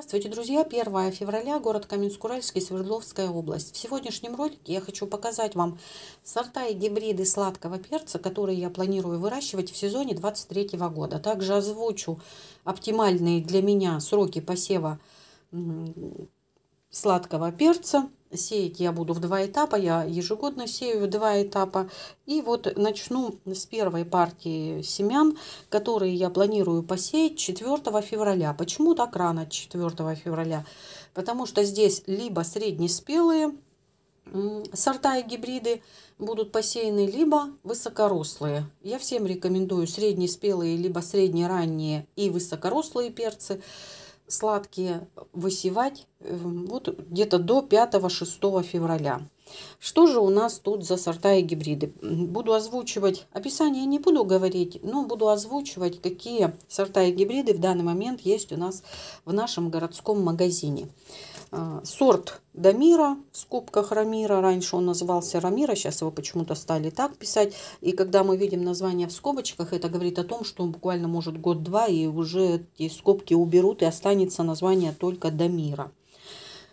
Здравствуйте, друзья! 1 февраля, город Каменск-Уральский, Свердловская область. В сегодняшнем ролике я хочу показать вам сорта и гибриды сладкого перца, которые я планирую выращивать в сезоне 23 года. Также озвучу оптимальные для меня сроки посева сладкого перца Сеять я буду в два этапа, я ежегодно сею в два этапа. И вот начну с первой партии семян, которые я планирую посеять 4 февраля. Почему так рано 4 февраля? Потому что здесь либо среднеспелые сорта и гибриды будут посеяны, либо высокорослые. Я всем рекомендую среднеспелые, либо среднеранние и высокорослые перцы – сладкие высевать эм, вот где-то до 5-6 февраля. Что же у нас тут за сорта и гибриды? Буду озвучивать, описание не буду говорить, но буду озвучивать, какие сорта и гибриды в данный момент есть у нас в нашем городском магазине. А, сорт Дамира в скобках Рамира. Раньше он назывался Рамира, сейчас его почему-то стали так писать. И когда мы видим название в скобочках, это говорит о том, что он буквально может год-два, и уже эти скобки уберут, и останется название только Дамира.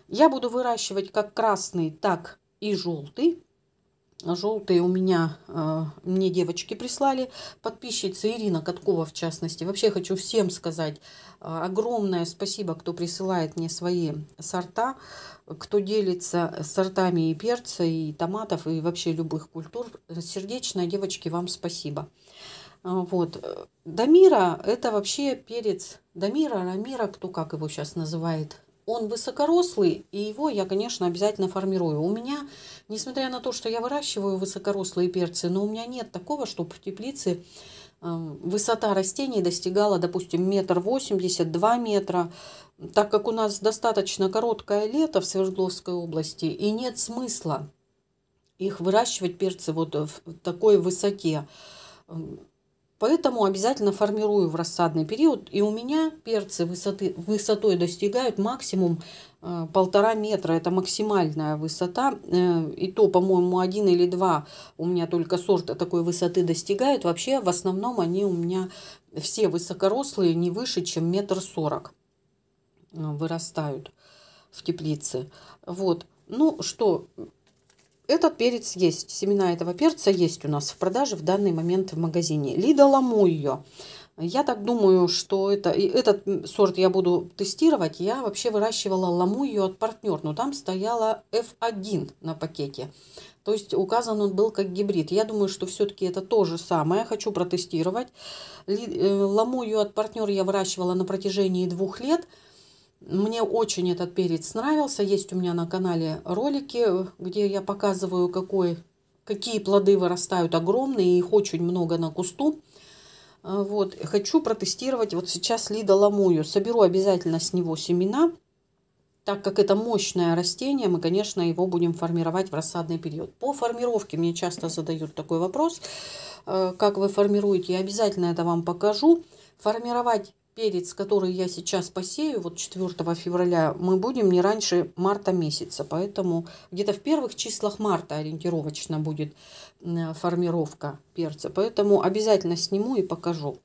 Я буду выращивать как красный, так и желтый. Желтые у меня, э, мне девочки прислали, подписчица Ирина Каткова в частности. Вообще хочу всем сказать э, огромное спасибо, кто присылает мне свои сорта, кто делится сортами и перца, и томатов, и вообще любых культур. Сердечно, девочки, вам спасибо. Э, вот. Дамира – это вообще перец. Дамира, Рамира, кто как его сейчас называет – он высокорослый, и его я, конечно, обязательно формирую. У меня, несмотря на то, что я выращиваю высокорослые перцы, но у меня нет такого, чтобы в теплице эм, высота растений достигала, допустим, метр восемьдесят, два метра. Так как у нас достаточно короткое лето в Свердловской области, и нет смысла их выращивать, перцы, вот в такой высоте эм, Поэтому обязательно формирую в рассадный период. И у меня перцы высоты, высотой достигают максимум э, полтора метра. Это максимальная высота. Э, и то, по-моему, один или два у меня только сорта такой высоты достигают. Вообще, в основном они у меня все высокорослые, не выше, чем метр сорок э, вырастают в теплице. Вот. Ну что, этот перец есть, семена этого перца есть у нас в продаже в данный момент в магазине. Лида Ламуйо. Я так думаю, что это, и этот сорт я буду тестировать. Я вообще выращивала ламую от партнер, но там стояла F1 на пакете. То есть указан он был как гибрид. Я думаю, что все-таки это то же самое. Хочу протестировать. Э, ламую от партнер я выращивала на протяжении двух лет. Мне очень этот перец нравился. Есть у меня на канале ролики, где я показываю, какой, какие плоды вырастают огромные. Их очень много на кусту. А, вот. Хочу протестировать вот сейчас лидоломую. Соберу обязательно с него семена. Так как это мощное растение, мы, конечно, его будем формировать в рассадный период. По формировке мне часто задают такой вопрос. А, как вы формируете? Я обязательно это вам покажу. Формировать перец, который я сейчас посею, вот 4 февраля, мы будем не раньше марта месяца. Поэтому где-то в первых числах марта ориентировочно будет э, формировка перца. Поэтому обязательно сниму и покажу.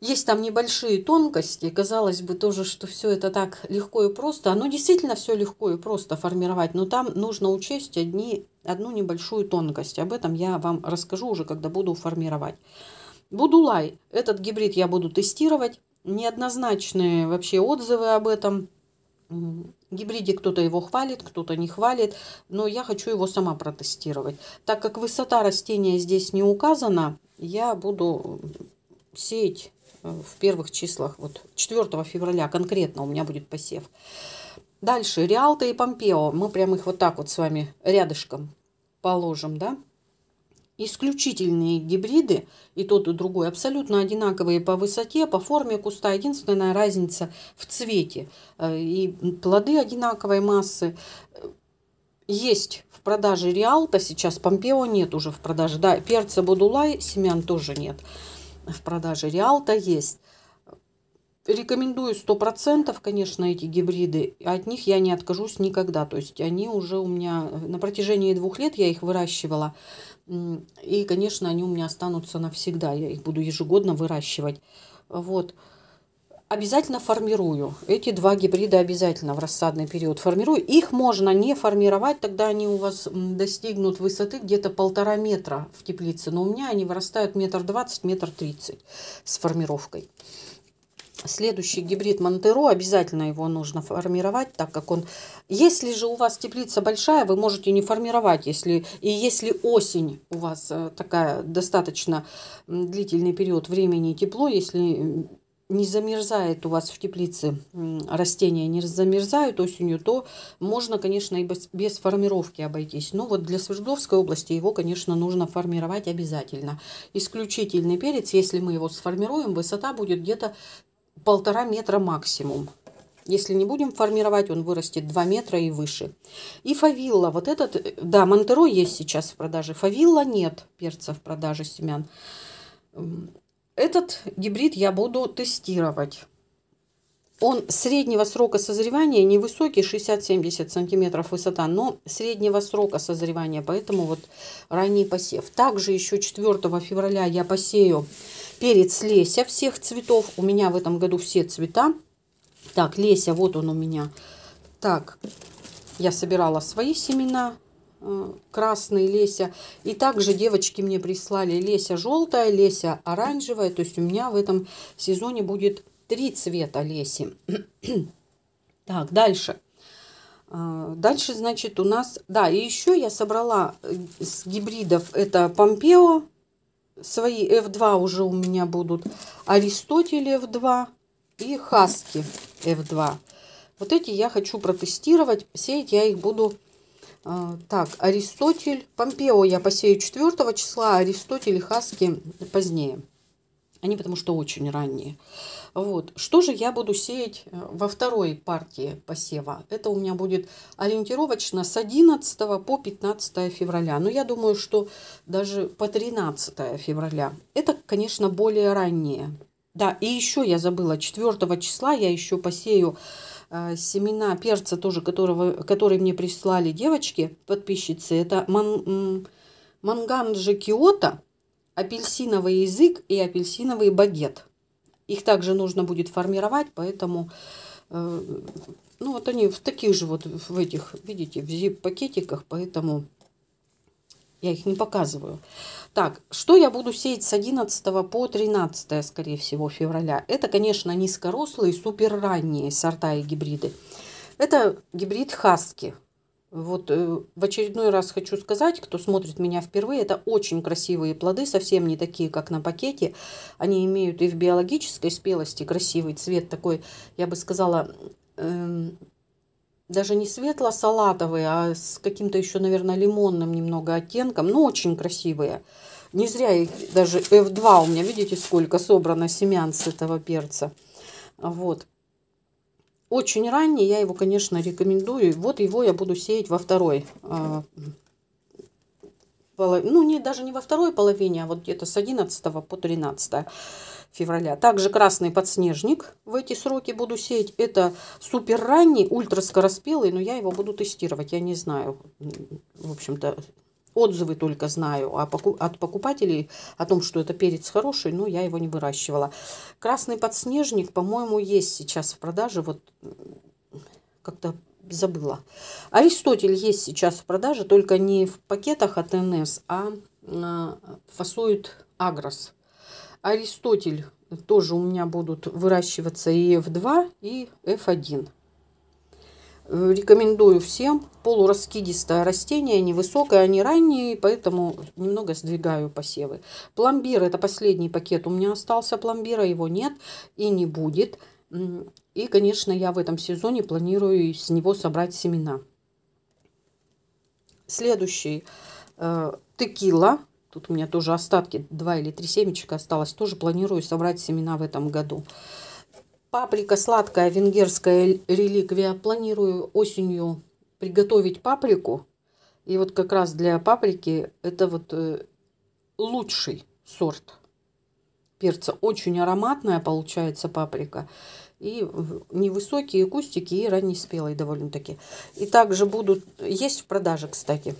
Есть там небольшие тонкости, казалось бы тоже, что все это так легко и просто. Оно действительно все легко и просто формировать, но там нужно учесть одни, одну небольшую тонкость. Об этом я вам расскажу уже, когда буду формировать. Будулай. Этот гибрид я буду тестировать. Неоднозначные вообще отзывы об этом. Гибриде кто-то его хвалит, кто-то не хвалит, но я хочу его сама протестировать. Так как высота растения здесь не указана, я буду сеять э, в первых числах, вот 4 февраля конкретно у меня будет посев. Дальше, Реалта и Помпео, мы прям их вот так вот с вами рядышком положим, да исключительные гибриды, и тот, и другой, абсолютно одинаковые по высоте, по форме куста. Единственная разница в цвете. Э, и плоды одинаковой массы. Есть в продаже Реалта сейчас, Помпео нет уже в продаже. Да, перца Будулай, семян тоже нет в продаже Реалта есть. Рекомендую 100%, конечно, эти гибриды. От них я не откажусь никогда. То есть они уже у меня э, на протяжении двух лет я их выращивала. И, конечно, они у меня останутся навсегда. Я их буду ежегодно выращивать. Вот. Обязательно формирую. Эти два гибрида обязательно в рассадный период формирую. Их можно не формировать, тогда они у вас достигнут высоты где-то полтора метра в теплице. Но у меня они вырастают метр двадцать, метр тридцать с формировкой. Следующий гибрид Монтеро, обязательно его нужно формировать, так как он... Если же у вас теплица большая, вы можете не формировать, если... и если осень у вас э, такая достаточно длительный период времени тепло, если не замерзает у вас в теплице растения, не замерзают осенью, то можно, конечно, и без формировки обойтись. Но вот для Свердловской области его, конечно, нужно формировать обязательно. Исключительный перец, если мы его сформируем, высота будет где-то полтора метра максимум. Если не будем формировать, он вырастет 2 метра и выше. И фавилла. Вот этот, да, монтеро есть сейчас в продаже. Фавилла нет перца в продаже семян. Этот гибрид я буду тестировать. Он среднего срока созревания невысокий, 60-70 сантиметров высота, но среднего срока созревания, поэтому вот ранний посев. Также еще 4 февраля я посею перец леся всех цветов. У меня в этом году все цвета. Так, леся, вот он у меня. Так, я собирала свои семена э, красный леся. И также девочки мне прислали леся желтая, леся оранжевая. То есть у меня в этом сезоне будет три цвета леси. так, дальше. А, дальше, значит, у нас... Да, и еще я собрала э, с гибридов. Это Помпео. Свои F2 уже у меня будут. Аристотель F2 и Хаски F2. Вот эти я хочу протестировать. Посеять я их буду... А, так, Аристотель, Помпео я посею 4 числа, Аристотель и Хаски позднее. Они потому что очень ранние. Вот. Что же я буду сеять э, во второй партии посева? Это у меня будет ориентировочно с 11 по 15 февраля. Но я думаю, что даже по 13 февраля. Это, конечно, более ранние. Да, и еще я забыла, 4 числа я еще посею э, семена перца тоже, которого, который мне прислали девочки, подписчицы. Это ман, манганджи киота апельсиновый язык и апельсиновый багет. Их также нужно будет формировать, поэтому э, ну вот они в таких же вот в этих, видите, в зип-пакетиках, поэтому я их не показываю. Так, что я буду сеять с 11 по 13, скорее всего, февраля? Это, конечно, низкорослые, суперранние сорта и гибриды. Это гибрид хаски. Вот э, в очередной раз хочу сказать, кто смотрит меня впервые, это очень красивые плоды, совсем не такие, как на пакете. Они имеют и в биологической спелости красивый цвет такой, я бы сказала, эм, даже не светло-салатовый, а с каким-то еще, наверное, лимонным немного оттенком. Но очень красивые. Не зря их даже F2 у меня, видите, сколько собрано семян с этого перца. Вот. Очень ранний, я его, конечно, рекомендую. Вот его я буду сеять во второй э, Ну, не, даже не во второй половине, а вот где-то с 11 по 13 февраля. Также красный подснежник в эти сроки буду сеять. Это супер ранний, ультраскороспелый, но я его буду тестировать. Я не знаю, в общем-то, отзывы только знаю а поку от покупателей о том, что это перец хороший, но я его не выращивала. Красный подснежник, по-моему, есть сейчас в продаже. Вот как-то забыла. Аристотель есть сейчас в продаже, только не в пакетах от НС, а, а фасует Агрос. Аристотель тоже у меня будут выращиваться и F2, и F1. Э, рекомендую всем. Полураскидистое растение, невысокое, они ранние, поэтому немного сдвигаю посевы. Пломбир, это последний пакет у меня остался пломбира, его нет и не будет. И, конечно, я в этом сезоне планирую с него собрать семена. Следующий э, текила. Тут у меня тоже остатки, 2 или 3 семечка осталось. Тоже планирую собрать семена в этом году. Паприка сладкая венгерская реликвия. Планирую осенью приготовить паприку. И вот как раз для паприки это вот э, лучший сорт перца. Очень ароматная получается паприка. И невысокие кустики, и раннеспелые довольно-таки. И также будут, есть в продаже, кстати.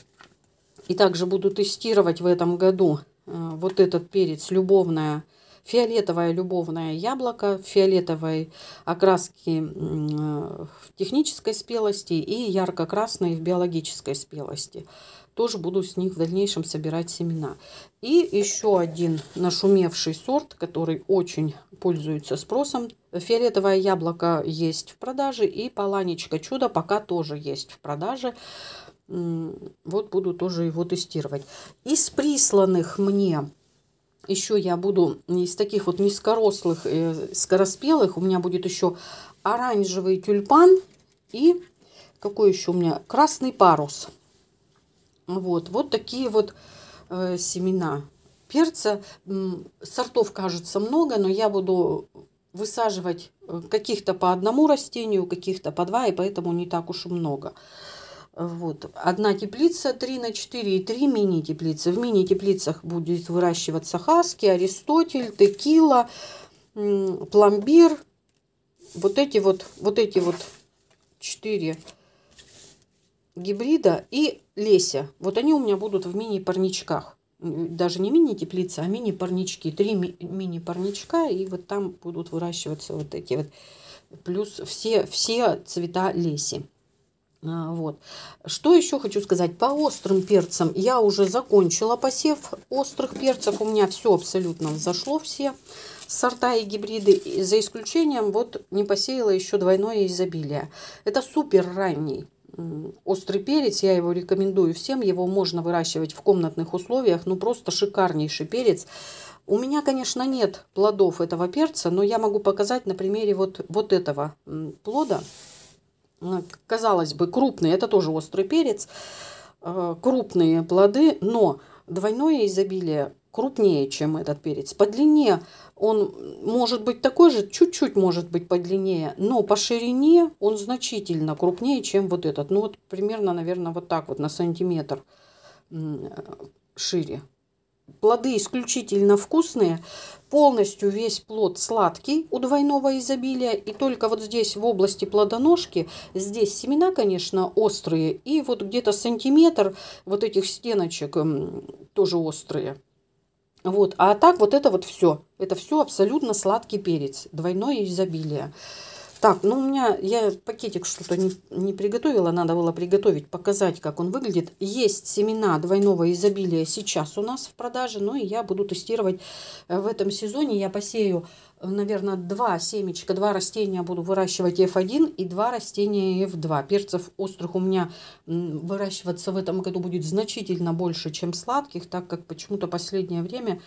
И также буду тестировать в этом году э, вот этот перец любовная фиолетовое любовное яблоко, фиолетовой окраски в технической спелости и ярко-красной в биологической спелости. Тоже буду с них в дальнейшем собирать семена. И еще один нашумевший сорт, который очень пользуется спросом. Фиолетовое яблоко есть в продаже и паланечка чудо пока тоже есть в продаже. Вот буду тоже его тестировать. Из присланных мне еще я буду из таких вот низкорослых, э, скороспелых, у меня будет еще оранжевый тюльпан и какой еще у меня? Красный парус. Вот, вот такие вот э, семена перца. Сортов, кажется, много, но я буду высаживать э, каких-то по одному растению, каких-то по два, и поэтому не так уж и много. Вот. Одна теплица 3 на 4 и 3 мини-теплицы. В мини-теплицах будет выращиваться хаски, аристотель, текила, пломбир. Вот эти вот, вот эти вот 4 гибрида и леся. Вот они у меня будут в мини-парничках. Даже не мини-теплица, а мини-парнички. Три ми мини-парничка, и вот там будут выращиваться вот эти вот. Плюс все, все цвета леси. А, вот. Что еще хочу сказать по острым перцам. Я уже закончила посев острых перцев. У меня все абсолютно взошло, все сорта и гибриды, за исключением вот не посеяла еще двойное изобилие. Это супер ранний острый перец, я его рекомендую всем. Его можно выращивать в комнатных условиях, ну просто шикарнейший перец. У меня, конечно, нет плодов этого перца, но я могу показать на примере вот, вот этого плода. Ну, казалось бы, крупный, это тоже острый перец, э, крупные плоды, но двойное изобилие крупнее, чем этот перец. По длине он может быть такой же, чуть-чуть может быть подлиннее, но по ширине он значительно крупнее, чем вот этот. Ну вот примерно, наверное, вот так вот на сантиметр э, шире. Плоды исключительно вкусные, полностью весь плод сладкий у двойного изобилия. И только вот здесь в области плодоножки, здесь семена, конечно, острые. И вот где-то сантиметр вот этих стеночек эм, тоже острые. Вот. А так вот это вот все. Это все абсолютно сладкий перец, двойное изобилие. Так, ну у меня, я пакетик что-то не, не приготовила, надо было приготовить, показать, как он выглядит. Есть семена двойного изобилия сейчас у нас в продаже, ну, и я буду тестировать э, в этом сезоне. Я посею, э, наверное, два семечка, два растения буду выращивать F1 и два растения F2. Перцев острых у меня выращиваться в этом году будет значительно больше, чем сладких, так как почему-то последнее Время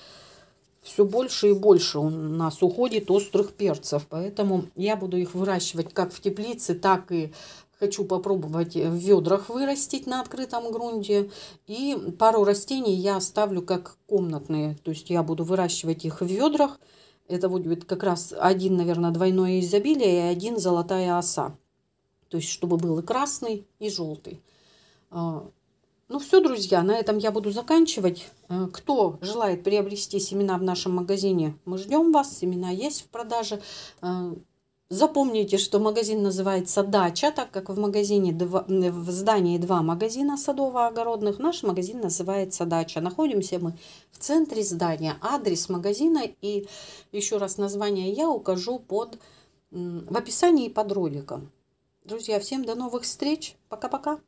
все больше и больше у нас уходит острых перцев. Поэтому я буду их выращивать как в теплице, так и хочу попробовать в ведрах вырастить на открытом грунте. И пару растений я оставлю как комнатные. То есть я буду выращивать их в ведрах. Это будет как раз один, наверное, двойное изобилие и один золотая оса. То есть чтобы был и красный, и желтый. А, ну все, друзья, на этом я буду заканчивать. Э, кто желает приобрести семена в нашем магазине, мы ждем вас. Семена есть в продаже. Э, запомните, что магазин называется «Дача», так как в, магазине два, в здании два магазина садово-огородных. Наш магазин называется «Дача». Находимся мы в центре здания. Адрес магазина и еще раз название я укажу под, в описании под роликом. Друзья, всем до новых встреч. Пока-пока.